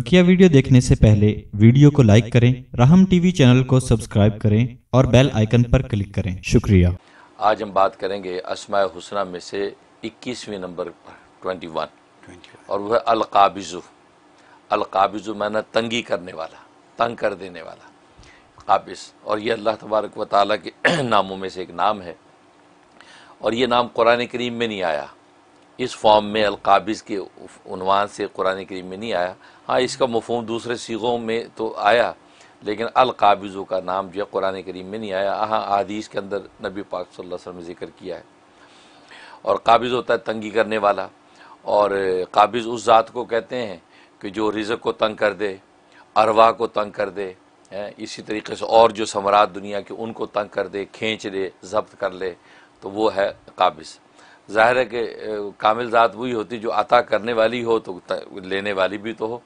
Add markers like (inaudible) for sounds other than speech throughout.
बकिया वीडियो देखने से पहले वीडियो को लाइक करें राहम टीवी चैनल को सब्सक्राइब करें और बेल आइकन पर क्लिक करें शुक्रिया आज हम बात करेंगे असमाय हुसना में से 21वें नंबर पर 21, 21 और वह अलकाबिजु अलकाबिजु मैंने तंगी करने वाला तंग कर देने वाला काबिज और यह अल्लाह तबारक व ताली के (clears throat) नामों में से एक नाम है और ये नाम कुरान करीम में नहीं आया इस फॉर्म में अलकाबिज़ के उनवान से कुरान करीम में नहीं आया हाँ इसका मफहम दूसरे सीगों में तो आया लेकिन अलकाबिज़ों का नाम जो है कुरान करीम में नहीं आया हाँ आदीस के अंदर नबी पाक सल्लल्लाहु अलैहि वसल्लम ने जिक्र किया है और काबिज़ होता है तंगी करने वाला और काबिज़ उस ज़ात को कहते हैं कि जो रिजक को तंग कर दे अरवा को तंग कर दे इसी तरीके से और जो समरात दुनिया के उनको तंग कर दे खींच दे जब्त कर ले तो वो है काबिज़ ज़ाहिर है कि कामिल ज़ात वही होती जो अता करने वाली हो तो लेने वाली भी तो हो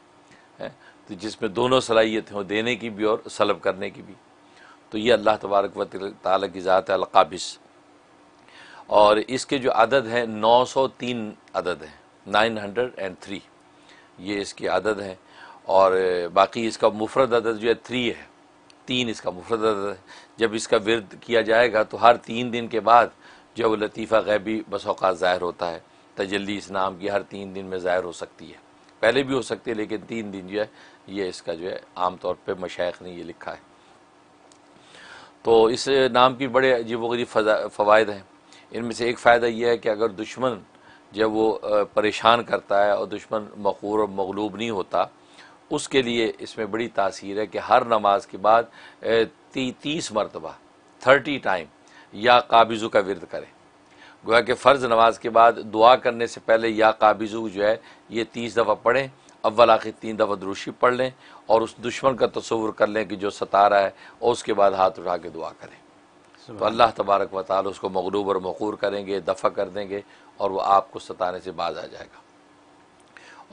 तो जिसमें दोनों सलाहियतें हों देने की भी और सलब करने की भी तो ये अल्लाह तबारक व ताली की ज़ात है अलकाबिस और इसके जो अदद हैं नौ सौ तीन अदद हैं नाइन हंड्रेड एंड थ्री ये इसकी आदत है और बाकी इसका मुफरद अदद जो है थ्री है तीन इसका मुफरद अदद है जब इसका विरद किया जाएगा तो हर तीन दिन के बाद जब लतीफ़ा गैबी बस अवकात ज़ाहिर होता है तजली इस नाम की हर तीन दिन में ज़ाहिर हो सकती है पहले भी हो सकती है लेकिन तीन दिन जो है ये इसका जो है आम तौर पर मशाइख ने यह लिखा है तो इस नाम की बड़े अजीब वरीब फ़वाद हैं इनमें से एक फ़ायदा यह है कि अगर दुश्मन जब वो परेशान करता है और दुश्मन मकूर और मगलूब नहीं होता उसके लिए इसमें बड़ी तासीर है कि हर नमाज के बाद ती, तीस मरतबा थर्टी टाइम या काबिज़ू का विरद करें गोया कि फ़र्ज़ नमाज के बाद दुआ करने से पहले या काबिजू जो है ये तीस दफ़ा पढ़ें अव्वल आखिर तीन दफ़ा दुरुशी पढ़ लें और उस दुश्मन का तस्वुर कर लें कि जो सता रहा है और उसके बाद हाथ उठा के दुआ करें तो अल्लाह तबारक व ताल उसको मगलूब और मकूर करेंगे दफ़ा कर देंगे और वह आपको सताने से बाज आ जाएगा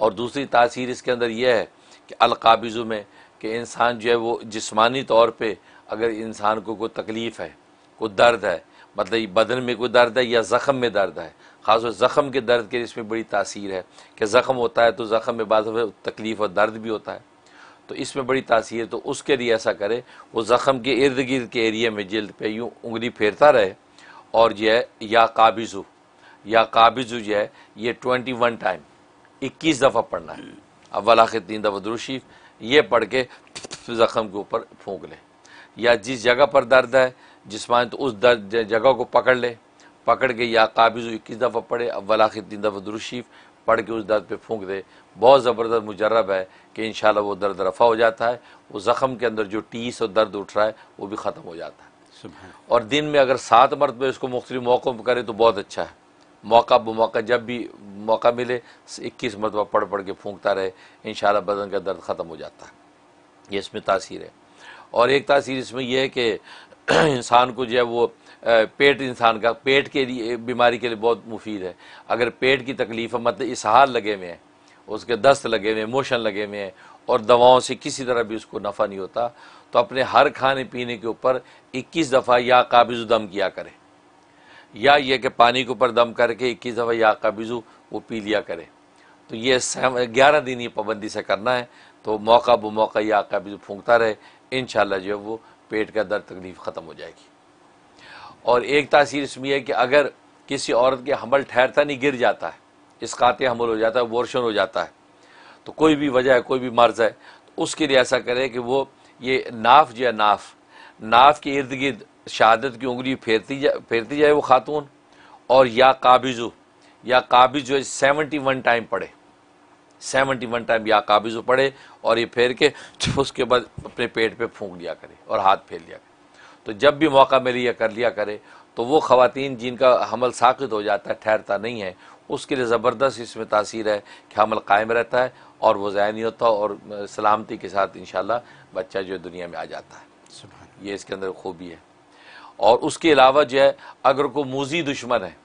और दूसरी तासीर इसके अंदर यह है कि अलकाबिज़ों में कि इंसान जो है वो जिसमानी तौर पर अगर इंसान को कोई तकलीफ़ है को दर्द है मतलब ये बदन में कोई दर्द है या ज़ख़म में दर्द है ख़ास ज़ख़म के दर्द के इसमें बड़ी तासीर है कि ज़ख़म होता है तो ज़ख़म में बाद तकलीफ़ और दर्द भी होता है तो इसमें बड़ी तासीर है तो उसके लिए ऐसा करे वो ज़ख़म के इर्द गिर्द के एरिए में जल्द पे यूँ उंगली फेरता रहे और जो है या काबिज़ु या काबिज़ु जो है ये ट्वेंटी वन टाइम इक्कीस दफ़ा पढ़ना है अव्वल आखिर तीन दफ़ा दुरुशीफ ये पढ़ के ज़ख़म के ऊपर फूँक लें या जिस जगह पर दर्द है जिसमान तो उस जगह को पकड़ ले पकड़ के या काबिज़ इक्कीस दफ़ा पढ़े अव्वल आखिर तीन दफ़ा दुरुशीफ पढ़ के उस दर्द पर फूंक दे बहुत ज़बरदस्त मुजरब है कि इन शाला वो दर्द रफ़ा हो जाता है वो ज़ख़म के अंदर जो टीस और दर्द उठ रहा है वो भी ख़त्म हो जाता है और दिन में अगर सात मरतबे इसको मुख्तलि मौक़ों पर करें तो बहुत अच्छा है मौका ब मौका जब भी मौका मिले इक्कीस मरतबा पढ़ पढ़ के फूंकता रहे इन बदन का दर्द ख़त्म हो जाता है ये इसमें तासीर है और एक तासीर इसमें यह है कि (clears throat) इंसान को जो है वो पेट इंसान का पेट के लिए बीमारी के लिए बहुत मुफीद है अगर पेट की तकलीफ है मतलब इसहार लगे हुए हैं उसके दस्त लगे हुए हैं मोशन लगे हुए हैं और दवाओं से किसी तरह भी उसको नफ़ा नहीं होता तो अपने हर खाने पीने के ऊपर 21 दफ़ा या काबिज़ दम किया करें या यह कि पानी के ऊपर दम करके इक्कीस दफ़ा या काबिज़ वो पी लिया करें तो ये ग्यारह दिन ये पाबंदी से करना है तो मौका ब मौका या काबिज़ फूंकता रहे इन जो है वो पेट का दर्द तकलीफ ख़त्म हो जाएगी और एक तासीर इसमें है कि अगर किसी औरत के हमल ठहरता नहीं गिर जाता है इसकात हमल हो जाता है वोर्शन हो जाता है तो कोई भी वजह है कोई भी मर्ज है तो उसके लिए ऐसा करें कि वो ये नाफ जो है नाफ नाफ के इर्द गिर्द शहादत की उंगली फेरती जा फेरती जाए वो खातून और या काबिजू या काबिज जो है सेवेंटी वन टाइम पढ़े सेवेंटी वन टाइम या काबिज पड़े और ये फेर के उसके बाद अपने पेट पे फूंक लिया करे और हाथ फेर लिया करे तो जब भी मौका मिले या कर लिया करे तो वो ख़वान जिनका हमल साखित हो जाता है ठहरता नहीं है उसके लिए ज़बरदस्त इसमें तासीर है कि हमल कायम रहता है और वह ज़ाय नहीं होता और सलामती के साथ इन बच्चा जो दुनिया में आ जाता है ये इसके अंदर खूबी है और उसके अलावा जो है अगर कोई मूजी दुश्मन है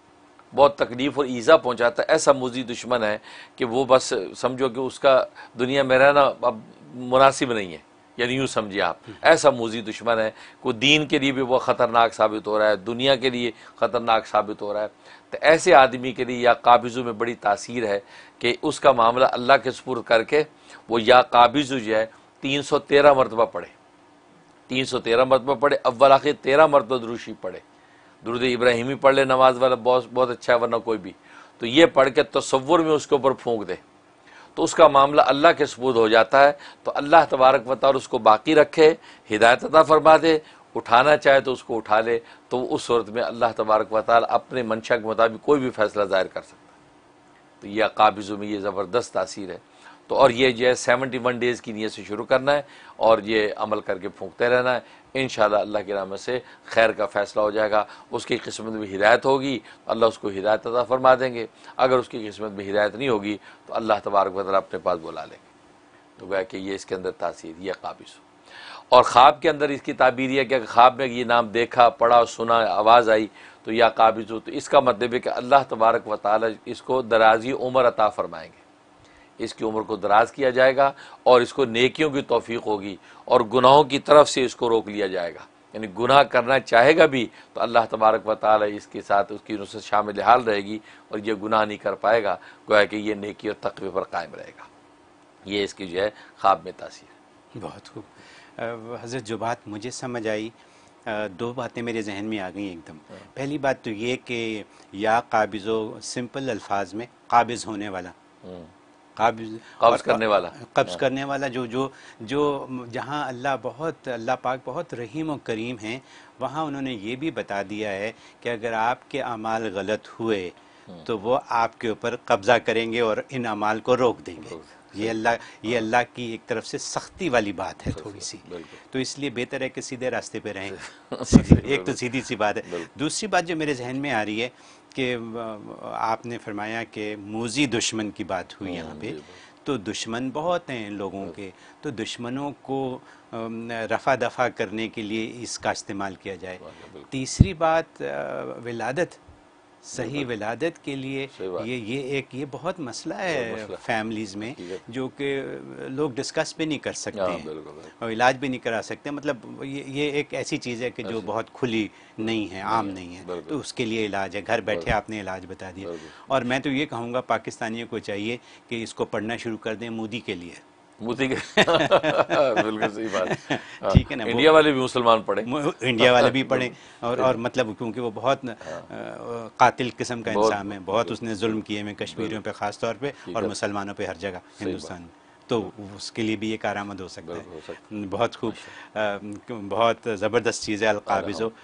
बहुत तकलीफ़ और ईज़ा पहुंचाता है ऐसा मोजी दुश्मन है कि वो बस समझो कि उसका दुनिया में रहना अब मुनासिब नहीं है यानी यूँ समझिए आप ऐसा मोजी दुश्मन है को दीन के लिए भी वह ख़तरनाक साबित हो रहा है दुनिया के लिए ख़तरनाक साबित हो रहा है तो ऐसे आदमी के लिए या काबिज़ों में बड़ी तासीर है कि उसका मामला अल्लाह के सपुर करके वो या काबिज़ जो है तीन सौ तेरह मरतबा पढ़े तीन सौ तेरह मरतबा पढ़े अव्वल आखिर तेरह मरतबा दुरुशी पढ़े दुरुद इब्राहिमी पढ़ ले नमाज वाला बहुत बहुत अच्छा है वरना कोई भी तो ये पढ़ के तस्वुर में उसके ऊपर फूंक दे तो उसका मामला अल्लाह के सबूत हो जाता है तो अल्लाह तबारक वतार उसको बाकी रखे हिदायत अदा फरमा दे उठाना चाहे तो उसको उठा ले तो उस सूरत में अल्लाह तबारक वाल अपने मंशा के मुताबिक कोई भी फैसला ज़ाहिर कर सकता है तो यह काबिज़ों में ये ज़बरदस्त तासीर है तो और ये जो है सेवनटी वन डेज़ की नीयत से शुरू करना है और ये अमल करके फूकते रहना है इन अल्लाह के नाम से खैर का फ़ैसला हो जाएगा उसकी किस्मत में हिदायत होगी तो अल्लाह उसको हिदायत अदा फरमा देंगे अगर उसकी किस्मत में हिदायत नहीं होगी तो अल्लाह तबारक मतलब अपने पास बुला लेंगे तो गया कि ये इसके अंदर तासीर यह काबिज हो और ख़्वाब के अंदर इसकी ताबीर यह क्या ख़्वाब में ये नाम देखा पढ़ा सुना आवाज़ आई तो यह काबिज हो तो इसका मतलब है कि अल्लाह तबारक व इसको दराजी उम्र अता फ़रमाएंगे इसकी उम्र को दराज किया जाएगा और इसको नेकियों की तोफ़ी होगी और गुनाहों की तरफ से इसको रोक लिया जाएगा यानी गुनाह करना चाहेगा भी तो अल्लाह तबारक व इसके साथ उसकी नुसरत शामिल हाल रहेगी और ये गुनाह नहीं कर पाएगा गोया कि ये नेकी और तकवे पर कायम रहेगा ये इसकी जो है ख्वाब में तासीर बहुत खूब हज़रत जो बात मुझे समझ आई दो बातें मेरे जहन में आ गई एकदम हाँ। पहली बात तो ये कि या काबिज़ो सिंपल अल्फाज में काबिज़ होने वाला हम्म। काबिज कब्ज करने वाला कब्ज हाँ। करने वाला जो जो जो जहाँ अल्लाह बहुत अल्लाह पाक बहुत रहीम और करीम है वहाँ उन्होंने ये भी बता दिया है कि अगर आपके अमाल गलत हुए हाँ। तो वो आपके ऊपर कब्जा करेंगे और इन अमाल को रोक देंगे ये अल्लाह ये हाँ। अल्लाह की एक तरफ से सख्ती वाली बात है थोड़ी सी तो इसलिए बेहतर है कि सीधे रास्ते पे रहें (laughs) एक तो सीधी सी बात है दूसरी बात जो मेरे जहन में आ रही है कि आपने फरमाया कि मोजी दुश्मन की बात हुई यहाँ हाँ, पे तो दुश्मन बहुत हैं लोगों के तो दुश्मनों को रफ़ा दफ़ा करने के लिए इसका इस्तेमाल किया जाए तीसरी बात विलादत सही विलादत के लिए ये ये एक ये बहुत मसला है फैमिलीज़ में जो कि लोग डिस्कस भी नहीं कर सकते हाँ, हैं और इलाज भी नहीं करा सकते मतलब ये ये एक ऐसी चीज़ है कि जो बहुत खुली नहीं है आम नहीं है तो उसके लिए इलाज है घर बैठे आपने इलाज बता दिया और मैं तो ये कहूँगा पाकिस्तानियों को चाहिए कि इसको पढ़ना शुरू कर दें मोदी के लिए मोती के (laughs) बिल्कुल सही बात (laughs) ठीक है ना हाँ, इंडिया वाले भी मुसलमान पढ़े इंडिया वाले भी पढ़े (laughs) और और मतलब क्योंकि वो बहुत हाँ। कातिल किस्म का इंसान है बहुत उसने जुल्म किए हैं कश्मीरियों पे ख़ास तौर पे और मुसलमानों पे हर जगह हिंदुस्तान में तो उसके लिए भी ये कारामद हो सकता है बहुत खूब अच्छा। बहुत ज़बरदस्त चीज़ है अलकाबिज़ो